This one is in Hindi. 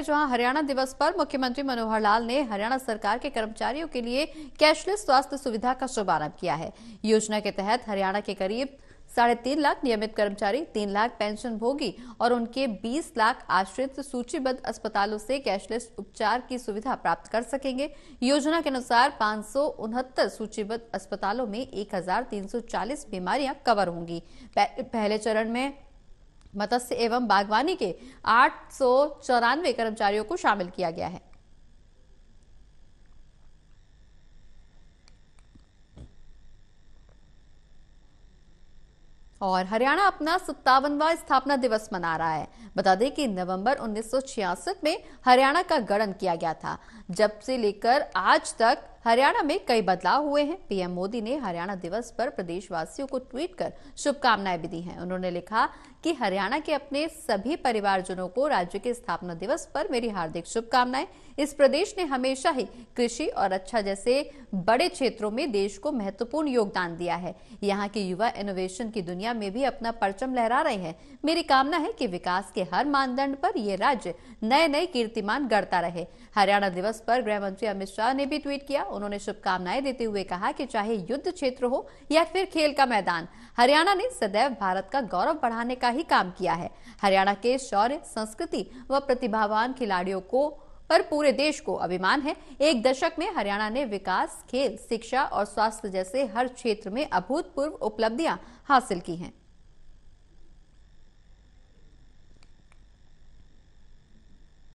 जहां हरियाणा दिवस पर मुख्यमंत्री मनोहर लाल ने हरियाणा सरकार के कर्मचारियों के लिए कैशलेस स्वास्थ्य सुविधा का शुभारंभ किया है योजना के तहत हरियाणा के करीब साढ़े तीन लाख नियमित कर्मचारी तीन लाख पेंशन भोगी और उनके बीस लाख आश्रित सूचीबद्ध अस्पतालों से कैशलेस उपचार की सुविधा प्राप्त कर सकेंगे योजना के अनुसार पांच सूचीबद्ध अस्पतालों में एक बीमारियां कवर होंगी पहले चरण में मत्स्य एवं बागवानी के आठ कर्मचारियों को शामिल किया गया है और हरियाणा अपना सत्तावनवा स्थापना दिवस मना रहा है बता दें कि नवंबर 1966 में हरियाणा का गठन किया गया था जब से लेकर आज तक हरियाणा में कई बदलाव हुए हैं पीएम मोदी ने हरियाणा दिवस पर प्रदेशवासियों को ट्वीट कर शुभकामनाएं भी दी हैं उन्होंने लिखा कि हरियाणा के अपने सभी परिवारजनों को राज्य के स्थापना दिवस पर मेरी हार्दिक शुभकामनाएं इस प्रदेश ने हमेशा ही कृषि और अच्छा जैसे बड़े क्षेत्रों में देश को महत्वपूर्ण योगदान दिया है यहाँ के युवा इनोवेशन की दुनिया में भी अपना परचम लहरा रहे हैं मेरी कामना है कि विकास के हर मानदंड पर यह राज्य नए नए कीर्तिमान गढ़ता रहे हरियाणा दिवस पर गृह मंत्री अमित शाह ने भी ट्वीट किया उन्होंने शुभकामनाएं देते हुए कहा कि चाहे युद्ध क्षेत्र हो या फिर खेल का मैदान हरियाणा ने सदैव भारत का गौरव बढ़ाने का ही काम किया है हरियाणा के शौर्य संस्कृति व प्रतिभावान खिलाड़ियों को पर पूरे देश को अभिमान है एक दशक में हरियाणा ने विकास खेल शिक्षा और स्वास्थ्य जैसे हर क्षेत्र में अभूतपूर्व उपलब्धियां हासिल की हैं